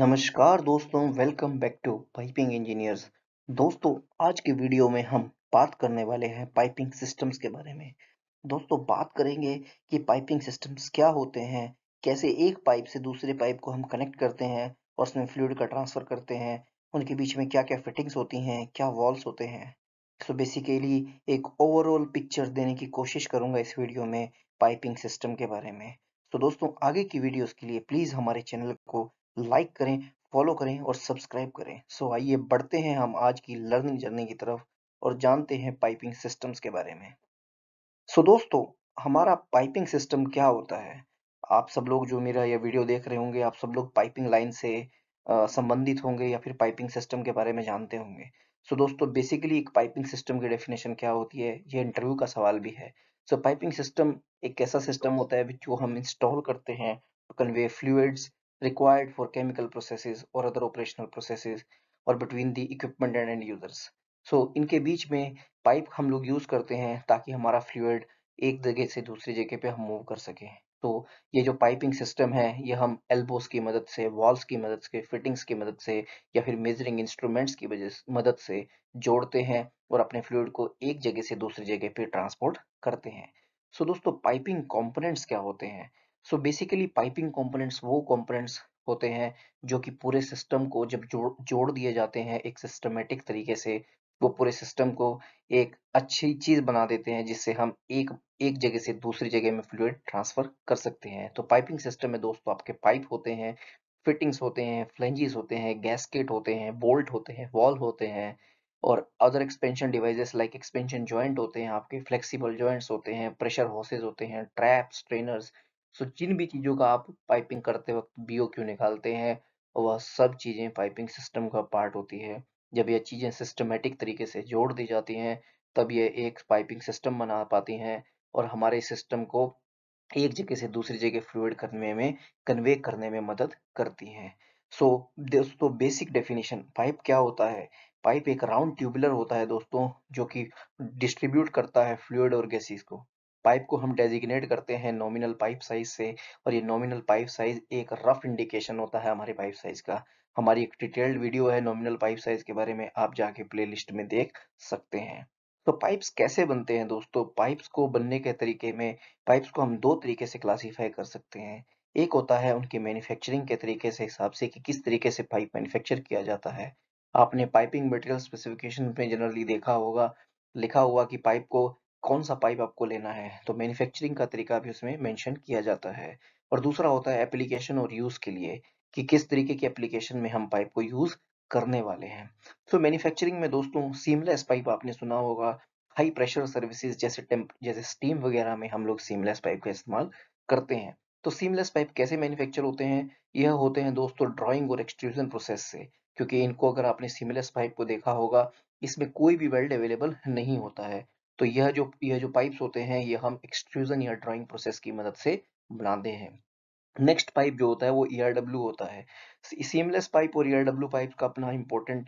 नमस्कार दोस्तों welcome back to piping engineers दोस्तों आज के वीडियो में हम बात करने वाले हैं पाइपिंग सिस्टम्स के बारे में दोस्तों बात करेंगे कि पाइपिंग सिस्टम्स क्या होते हैं कैसे एक पाइप से दूसरे पाइप को हम कनेक्ट करते हैं और उसमें फ्लूड का ट्रांसफ़र करते हैं उनके बीच में क्या क्या फिटिंग्स होती हैं क्या वॉल्स होते हैं सो so बेसिकली एक ओवरऑल पिक्चर देने की कोशिश करूंगा इस वीडियो में पाइपिंग सिस्टम के बारे में तो दोस्तों आगे की वीडियोस के लिए प्लीज़ हमारे चैनल को लाइक करें फॉलो करें और सब्सक्राइब करें सो आइए बढ़ते हैं हम आज की लर्निंग जर्नी की तरफ और जानते हैं पाइपिंग सिस्टम्स के बारे में सो दोस्तों हमारा पाइपिंग सिस्टम क्या होता है आप सब लोग जो मेरा यह वीडियो देख रहे होंगे आप सब लोग पाइपिंग लाइन से संबंधित होंगे या फिर पाइपिंग सिस्टम के बारे में जानते होंगे सो so, दोस्तों बेसिकली एक पाइपिंग सिस्टम की डेफिनेशन क्या होती है ये इंटरव्यू का सवाल भी है सो पाइपिंग सिस्टम एक ऐसा सिस्टम होता है जो हम इंस्टॉल करते हैं to convey fluids required for chemical processes और other operational processes और between the equipment and end users. So इनके बीच में पाइप हम लोग यूज करते हैं ताकि हमारा फ्लूड एक जगह से दूसरी जगह pe हम मूव कर सकें तो ये जो पाइपिंग सिस्टम है ये हम एल्बोस की मदद से वॉल्स की मदद से फिटिंग्स की मदद से या फिर मेजरिंग इंस्ट्रूमेंट्स की मदद से जोड़ते हैं और अपने फ्लूड को एक जगह से दूसरी जगह पे ट्रांसपोर्ट करते हैं सो so, दोस्तों पाइपिंग कंपोनेंट्स क्या होते हैं सो बेसिकली पाइपिंग कंपोनेंट्स वो कंपोनेंट्स होते हैं जो कि पूरे सिस्टम को जब जोड़ जोड़ दिए जाते हैं एक सिस्टमेटिक तरीके से वो पूरे सिस्टम को एक अच्छी चीज बना देते हैं जिससे हम एक एक जगह से दूसरी जगह में फ्लूड ट्रांसफर कर सकते हैं तो पाइपिंग सिस्टम में दोस्तों आपके पाइप होते हैं फिटिंग्स होते हैं फ्लेंजेस होते हैं गैसकेट होते हैं बोल्ट होते हैं वॉल होते हैं और other expansion devices like expansion joint होते हैं आपके फ्लेक्सिबल ज्वाइंट्स होते हैं प्रेशर हॉसेज होते हैं ट्रैप्स ट्रेनर्स सो जिन भी चीज़ों का आप पाइपिंग करते वक्त बी क्यू निकालते हैं वह सब चीज़ें पाइपिंग सिस्टम का पार्ट होती है जब यह चीज़ें सिस्टमेटिक तरीके से जोड़ दी जाती हैं तब ये एक पाइपिंग सिस्टम बना पाती हैं और हमारे सिस्टम को एक जगह से दूसरी जगह फ्लूड करने में कन्वे करने में मदद करती हैं सो so, दोस्तों बेसिक डेफिनेशन पाइप क्या होता है पाइप एक राउंड ट्यूबुलर होता है दोस्तों जो कि डिस्ट्रीब्यूट करता है फ्लूड और गैसेस को पाइप को हम डेजिग्नेट करते हैं नॉमिनल पाइप साइज से और ये नॉमिनल पाइप साइज एक रफ इंडिकेशन होता है हमारे पाइप साइज का हमारी एक डिटेल्ड वीडियो है नॉमिनल पाइप साइज के बारे में आप जाके प्ले में देख सकते हैं तो पाइप्स कैसे बनते हैं दोस्तों पाइप्स को बनने के तरीके में पाइप्स को हम दो तरीके से क्लासीफाई कर सकते हैं एक होता है उनके मैन्युफैक्चरिंग के तरीके से हिसाब से कि किस तरीके से पाइप मैन्युफैक्चर किया जाता है आपने पाइपिंग मटेरियल स्पेसिफिकेशन में जनरली देखा होगा लिखा हुआ कि पाइप को कौन सा पाइप आपको लेना है तो मैन्युफैक्चरिंग का तरीका भी उसमें मेंशन किया जाता है और दूसरा होता है एप्लीकेशन और यूज़ के लिए कि किस तरीके के एप्लीकेशन में हम पाइप को यूज़ करने वाले हैं तो मैन्युफैक्चरिंग में दोस्तों सीमलेस पाइप आपने सुना होगा हाई प्रेशर सर्विसेज जैसे टेम्प जैसे स्टीम वगैरह में हम लोग सीमलेस पाइप का इस्तेमाल करते हैं तो सीमलेस पाइप कैसे मैन्युफैक्चर होते हैं यह होते हैं दोस्तों ड्रॉइंग और एक्सट्रूजन प्रोसेस से क्योंकि इनको अगर आपने सीमलेस पाइप को देखा होगा इसमें कोई भी वेल्ड अवेलेबल नहीं होता है तो यह जो यह जो पाइप्स होते हैं ये हम एक्सट्रूजन या ड्राइंग प्रोसेस की मदद से बनाते हैं नेक्स्ट पाइप जो होता है वो ई e होता है सीमलेस पाइप और ई e पाइप का अपना इम्पोर्टेंट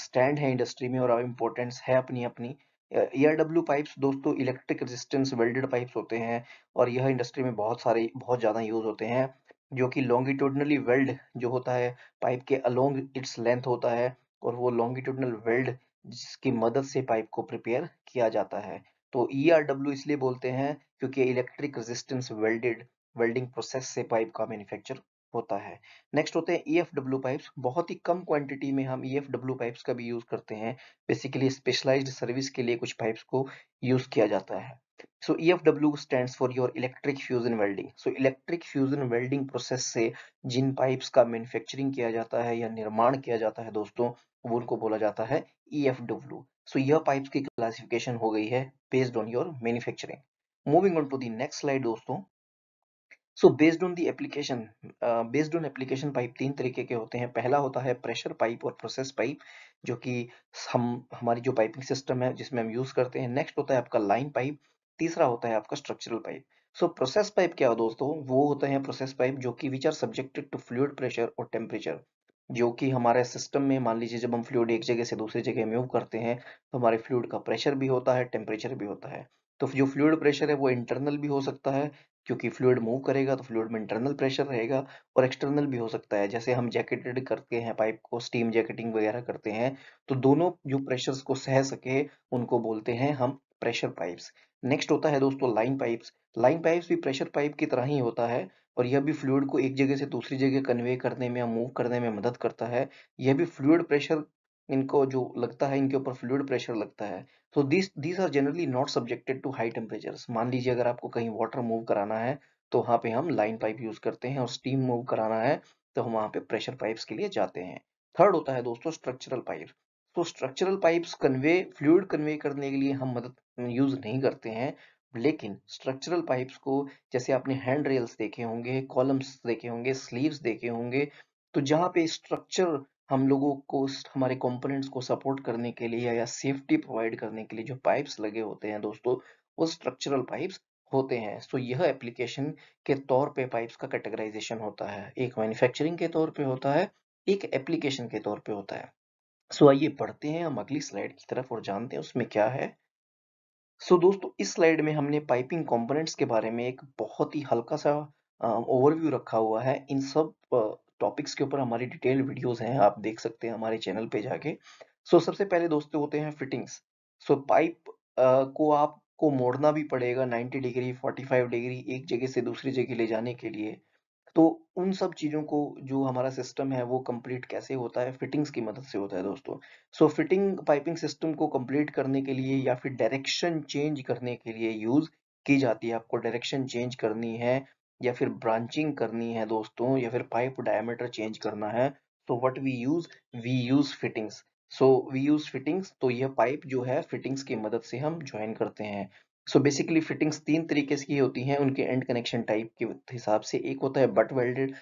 स्टैंड है इंडस्ट्री में और इम्पोर्टेंस है अपनी अपनी ई पाइप्स e दोस्तों इलेक्ट्रिक रेजिस्टेंस वेल्डेड पाइप्स होते हैं और यह इंडस्ट्री में बहुत सारे बहुत ज़्यादा यूज होते हैं जो कि लॉन्गिट्यूडनली वेल्ड जो होता है पाइप के अलोंग इट्स लेंथ होता है और वो लॉन्गिट्यूडनल वेल्ड जिसकी मदद से पाइप को प्रिपेयर किया जाता है तो ई e इसलिए बोलते हैं क्योंकि electric resistance welded welding process से पाइप का मैन्युफैक्चर होता है नेक्स्ट होते हैं ई एफ पाइप्स बहुत ही कम क्वांटिटी में हम ई एफ पाइप्स का भी यूज करते हैं बेसिकली स्पेशलाइज्ड सर्विस के लिए कुछ पाइप्स को यूज किया जाता है so E F W stand for your electric fusion welding so electric fusion welding process से जिन पाइप्स का मैन्युफैक्चरिंग किया जाता है या निर्माण किया जाता है दोस्तों वो उनको बोला जाता है ई एफ डब्ल्यू सो यह पाइप्स की क्लासिफिकेशन हो गई है based on your manufacturing moving on to the next slide दोस्तों so based on the application based on application pipe तीन तरीके के होते हैं पहला होता है प्रेशर पाइप और प्रोसेस पाइप जो कि हम हमारी जो पाइपिंग सिस्टम है जिसमें हम यूज करते हैं नेक्स्ट होता है आपका लाइन पाइप तीसरा होता है आपका structural pipe so process pipe क्या हो दोस्तों वो होते हैं प्रोसेस पाइप जो कि which are subjected to fluid pressure और टेम्परेचर जो कि हमारे सिस्टम में मान लीजिए जब हम फ्लूड एक जगह से दूसरी जगह मूव करते हैं तो हमारे फ्लूड का प्रेशर भी होता है टेम्परेचर भी होता है तो जो फ्लूड प्रेशर है वो इंटरनल भी हो सकता है क्योंकि फ्लूड मूव करेगा तो फ्लूड में इंटरनल प्रेशर रहेगा और एक्सटर्नल भी हो सकता है जैसे हम जैकेटेड करते हैं पाइप को स्टीम जैकेटिंग वगैरह करते हैं तो दोनों जो प्रेशर्स को सह सके उनको बोलते हैं हम प्रेशर पाइप्स नेक्स्ट होता है दोस्तों लाइन पाइप्स लाइन पाइप्स भी प्रेशर पाइप की तरह ही होता है और यह भी फ्लूड को एक जगह से दूसरी जगह कन्वे करने में या मूव करने में मदद करता है यह भी फ्लूड प्रेशर इनको जो लगता है इनके ऊपर फ्लूड प्रेशर लगता है तो this these are generally not subjected to high temperatures मान लीजिए अगर आपको कहीं वाटर मूव कराना है तो वहाँ पे हम लाइन पाइप यूज करते हैं और स्टीम मूव कराना है तो हम वहाँ पे प्रेशर पाइप्स के लिए जाते हैं थर्ड होता है दोस्तों स्ट्रक्चरल पाइप तो structural pipes convey fluid convey करने के लिए हम मदद यूज नहीं करते हैं लेकिन स्ट्रक्चरल पाइप्स को जैसे आपने हैंड रेल्स देखे होंगे कॉलम्स देखे होंगे स्लीव्स देखे होंगे तो जहाँ पे स्ट्रक्चर हम लोगों को हमारे कंपोनेंट्स को सपोर्ट करने के लिए या सेफ्टी प्रोवाइड करने के लिए जो पाइप्स लगे होते हैं दोस्तों वो स्ट्रक्चरल पाइप्स होते हैं सो यह एप्लीकेशन के तौर पे पाइप्स का कैटेगराइजेशन होता है एक मैन्युफैक्चरिंग के तौर पे होता है एक एप्लीकेशन के तौर पे होता है सो आइए पढ़ते हैं हम अगली स्लाइड की तरफ और जानते हैं उसमें क्या है सो दोस्तों इस स्लाइड में हमने पाइपिंग कंपोनेंट्स के बारे में एक बहुत ही हल्का सा ओवरव्यू रखा हुआ है इन सब टॉपिक्स के ऊपर हमारी डिटेल वीडियोस हैं आप देख सकते हैं हमारे चैनल पे जाके सो so, सबसे पहले दोस्तों होते हैं फिटिंग्स सो so, पाइप को आपको मोड़ना भी पड़ेगा 90 डिग्री 45 डिग्री एक जगह से दूसरी जगह ले जाने के लिए तो उन सब चीज़ों को जो हमारा सिस्टम है वो कंप्लीट कैसे होता है फिटिंग्स की मदद से होता है दोस्तों सो फिटिंग पाइपिंग सिस्टम को कंप्लीट करने के लिए या फिर डायरेक्शन चेंज करने के लिए यूज़ की जाती है आपको डायरेक्शन चेंज करनी है या फिर ब्रांचिंग करनी है दोस्तों या फिर पाइप डायमीटर चेंज करना है तो what we use we use fittings so we use fittings तो यह पाइप जो है फिटिंग्स की मदद से हम ज्वाइन करते हैं सो बेसिकली फिटिंग्स तीन तरीके की होती हैं उनके एंड कनेक्शन टाइप के हिसाब से एक होता है बट वेल्डेड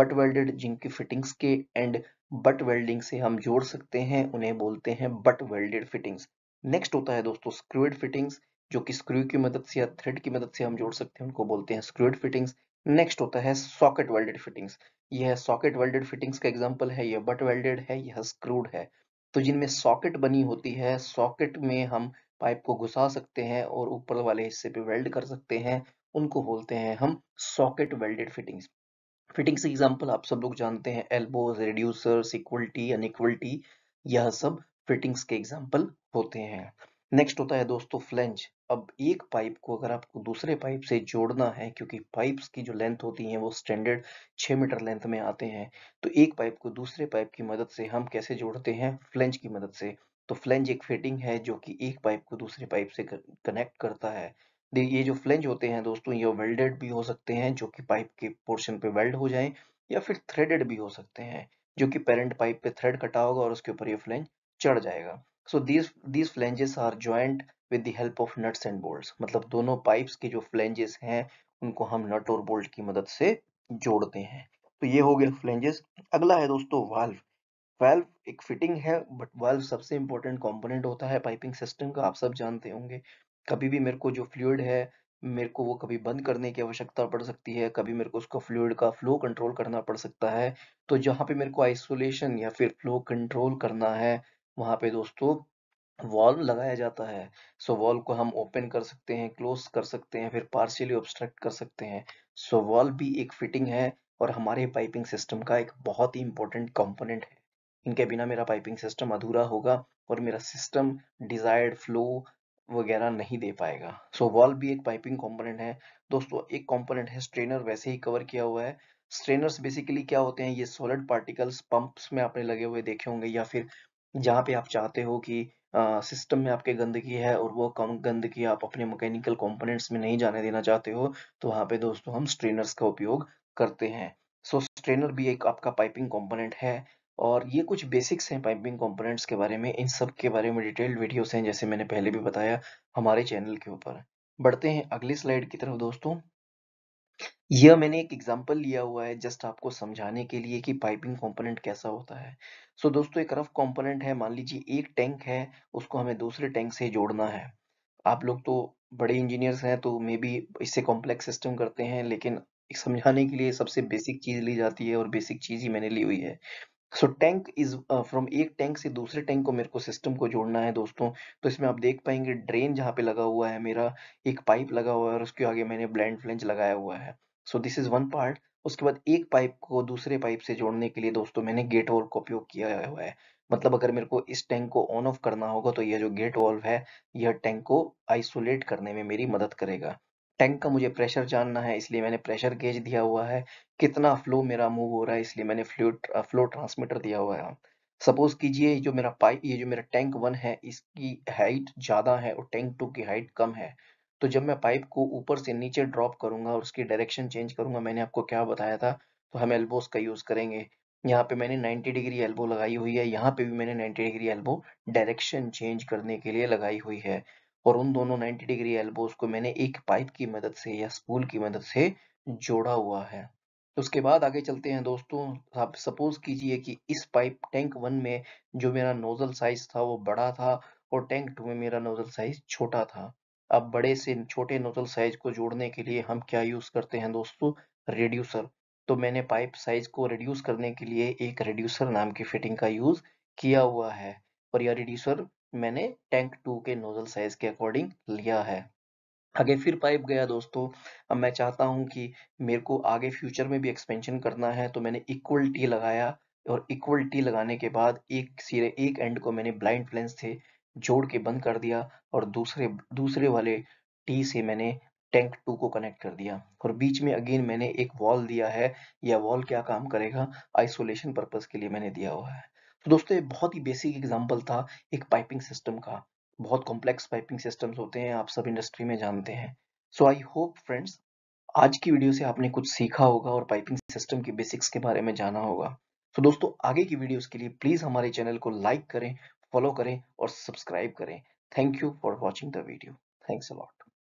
बट वेल्डेड जिनकी फिटिंग्स के एंड बट वेल्डिंग से हम जोड़ सकते हैं उन्हें बोलते हैं बट वेल्डेड फिटिंग्स नेक्स्ट होता है दोस्तों स्क्रूड फिटिंग्स जो कि स्क्रू की मदद से या थ्रेड की मदद से हम जोड़ सकते हैं उनको बोलते हैं स्क्रूड फिटिंग्स नेक्स्ट होता है सॉकेट वेल्डेड फिटिंग्स यह सॉकेट वेल्डेड फिटिंग्स का एग्जाम्पल है यह बट वेल्डेड है यह स्क्रूड है तो जिनमें सॉकेट बनी होती है सॉकेट में हम पाइप को घुसा सकते हैं और ऊपर वाले हिस्से पे वेल्ड कर सकते हैं उनको बोलते हैं हम socket welded fittings fittings example आप सब लोग जानते हैं एल्बोज रिड्यूसर्स इक्वलिटी अनइक्वलिटी यह सब फिटिंग्स के एग्जाम्पल होते हैं नेक्स्ट होता है दोस्तों फ्लेंज अब एक पाइप को अगर आपको दूसरे पाइप से जोड़ना है क्योंकि पाइप्स की जो लेंथ होती है वो स्टैंडर्ड छ मीटर लेंथ में आते हैं तो एक पाइप को दूसरे पाइप की मदद से हम कैसे जोड़ते हैं फ्लेंज की मदद से तो फ्लेंज एक फिटिंग है जो कि एक पाइप को दूसरे पाइप से कनेक्ट करता है ये जो फ्लेंज होते हैं दोस्तों ये वेल्डेड भी हो सकते हैं जो कि पाइप के पोर्शन पे वेल्ड हो जाएं या फिर थ्रेडेड भी हो सकते हैं जो कि पेरेंट पाइप पे थ्रेड कटा होगा और उसके ऊपर ये फ्लेंज चढ़ जाएगा so these these flanges are joint with the help of nuts and bolt मतलब दोनों पाइप्स के जो फ्लेंजेस हैं उनको हम नट और बोल्ट की मदद से जोड़ते हैं तो ये हो गया फ्लेंजेस अगला है दोस्तों वाल्व वाल्व एक फिटिंग है बट वाल्व सबसे इंपॉर्टेंट कॉम्पोनेंट होता है पाइपिंग सिस्टम का आप सब जानते होंगे कभी भी मेरे को जो फ्लूड है मेरे को वो कभी बंद करने की आवश्यकता पड़ सकती है कभी मेरे को उसको फ्लूड का फ्लो कंट्रोल करना पड़ सकता है तो जहाँ पे मेरे को आइसोलेशन या फिर फ्लो कंट्रोल करना है वहाँ पे दोस्तों वॉल्व लगाया जाता है सो so, वॉल्व को हम ओपन कर सकते हैं क्लोज कर सकते हैं फिर पार्शियली ऑब्स्ट्रक्ट कर सकते हैं सो so, वॉल्व भी एक फिटिंग है और हमारे पाइपिंग सिस्टम का एक बहुत ही इंपॉर्टेंट कॉम्पोनेंट है इनके बिना मेरा पाइपिंग सिस्टम अधूरा होगा और मेरा सिस्टम डिजायर्ड फ्लो वगैरह नहीं दे पाएगा सो so, वॉल भी एक पाइपिंग कंपोनेंट है दोस्तों एक कंपोनेंट है स्ट्रेनर वैसे ही कवर किया हुआ है स्ट्रेनर्स बेसिकली क्या होते हैं ये सॉलिड पार्टिकल्स पंप्स में आपने लगे हुए देखे होंगे या फिर जहाँ पे आप चाहते हो कि सिस्टम में आपके गंदगी है और वो कम गंदगी आप अपने मैकेनिकल कंपोनेंट्स में नहीं जाने देना चाहते हो तो वहाँ पे दोस्तों हम स्ट्रेनर्स का उपयोग करते हैं सो so, स्ट्रेनर भी एक आपका पाइपिंग कॉम्पोनेंट है और ये कुछ बेसिक्स हैं पाइपिंग कंपोनेंट्स के बारे में इन सब के बारे में डिटेल्ड वीडियोस हैं जैसे मैंने पहले भी बताया हमारे चैनल के ऊपर बढ़ते हैं अगली स्लाइड की तरफ दोस्तों यह मैंने एक एग्जांपल लिया हुआ है जस्ट आपको समझाने के लिए कि पाइपिंग कंपोनेंट कैसा होता है सो so, दोस्तों एक रफ कॉम्पोनेंट है मान लीजिए एक टैंक है उसको हमें दूसरे टैंक से जोड़ना है आप लोग तो बड़े इंजीनियर्स हैं तो मे बी इससे कॉम्प्लेक्स सिस्टम करते हैं लेकिन समझाने के लिए सबसे बेसिक चीज़ ली जाती है और बेसिक चीज़ ही मैंने ली हुई है सो टैंक इज फ्रॉम एक टैंक से दूसरे टैंक को मेरे को सिस्टम को जोड़ना है दोस्तों तो इसमें आप देख पाएंगे ड्रेन जहाँ पे लगा हुआ है मेरा एक पाइप लगा हुआ है और उसके आगे मैंने ब्लैंड फ्लेंज लगाया हुआ है so this is one part उसके बाद एक पाइप को दूसरे पाइप से जोड़ने के लिए दोस्तों मैंने गेट वॉल्व का उपयोग किया हुआ है मतलब अगर मेरे को इस टैंक को ऑन ऑफ करना होगा तो यह जो गेट वॉल्व है यह टैंक को आइसोलेट करने में मेरी मदद करेगा टैंक का मुझे प्रेशर जानना है इसलिए मैंने प्रेशर गेज दिया हुआ है कितना फ्लो मेरा मूव हो रहा है इसलिए मैंने फ्लूड फ्लो ट्रांसमीटर दिया हुआ है सपोज कीजिए जो मेरा पाइप ये जो मेरा टैंक वन है इसकी हाइट ज़्यादा है और टैंक टू की हाइट कम है तो जब मैं पाइप को ऊपर से नीचे ड्रॉप करूंगा और उसकी डायरेक्शन चेंज करूंगा मैंने आपको क्या बताया था तो हम एल्बोस का यूज़ करेंगे यहाँ पे मैंने 90 डिग्री एल्बो लगाई हुई है यहाँ पे भी मैंने 90 डिग्री एल्बो डायरेक्शन चेंज करने के लिए लगाई हुई है और उन दोनों 90 डिग्री एल्बोज को मैंने एक पाइप की मदद से या स्पूल की मदद से जोड़ा हुआ है तो उसके बाद आगे चलते हैं दोस्तों आप सपोज कीजिए कि इस पाइप टैंक वन में जो मेरा नोजल साइज था वो बड़ा था और टैंक टू में मेरा नोजल साइज छोटा था अब बड़े से छोटे नोजल साइज को जोड़ने के लिए हम क्या यूज करते हैं दोस्तों रेड्यूसर तो मैंने पाइप साइज को रिड्यूस करने के लिए एक रेड्यूसर नाम की फिटिंग का यूज किया हुआ है और यह रिड्यूसर मैंने टैंक टू के नोजल साइज के अकॉर्डिंग लिया है आगे फिर पाइप गया दोस्तों अब मैं चाहता हूं कि मेरे को आगे फ्यूचर में भी एक्सपेंशन करना है तो मैंने इक्वल टी लगाया और इक्वल टी लगाने के बाद एक सिरे एक एंड को मैंने ब्लाइंड प्लेन से जोड़ के बंद कर दिया और दूसरे दूसरे वाले टी से मैंने टैंक टू को कनेक्ट कर दिया और बीच में अगेन मैंने एक वॉल दिया है यह वॉल क्या काम करेगा आइसोलेशन पर्पज के लिए मैंने दिया हुआ है तो दोस्तों ये बहुत ही बेसिक एग्जाम्पल था एक पाइपिंग सिस्टम का बहुत कॉम्प्लेक्स पाइपिंग सिस्टम्स होते हैं आप सब इंडस्ट्री में जानते हैं सो आई होप फ्रेंड्स आज की वीडियो से आपने कुछ सीखा होगा और पाइपिंग सिस्टम के बेसिक्स के बारे में जाना होगा तो so, दोस्तों आगे की वीडियोस के लिए प्लीज़ हमारे चैनल को लाइक करें फॉलो करें और सब्सक्राइब करें thank you for watching the video thanks allot